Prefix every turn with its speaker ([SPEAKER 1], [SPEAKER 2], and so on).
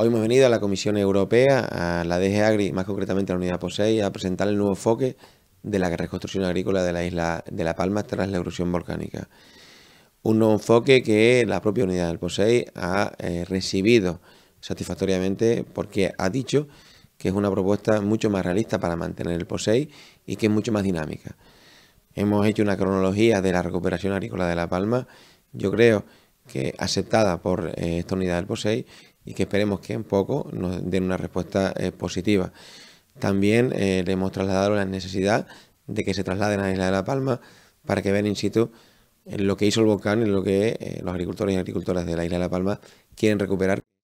[SPEAKER 1] Hoy hemos venido a la Comisión Europea, a la DG Agri, más concretamente a la Unidad POSEI, a presentar el nuevo enfoque de la reconstrucción agrícola de la isla de La Palma tras la erupción volcánica. Un nuevo enfoque que la propia unidad del POSEI ha eh, recibido satisfactoriamente porque ha dicho que es una propuesta mucho más realista para mantener el POSEI y que es mucho más dinámica. Hemos hecho una cronología de la recuperación agrícola de La Palma, yo creo que aceptada por eh, esta unidad del POSEI y que esperemos que en poco nos den una respuesta eh, positiva. También eh, le hemos trasladado la necesidad de que se trasladen a la isla de La Palma para que vean in situ eh, lo que hizo el volcán y lo que los agricultores y agricultoras de la isla de La Palma quieren recuperar.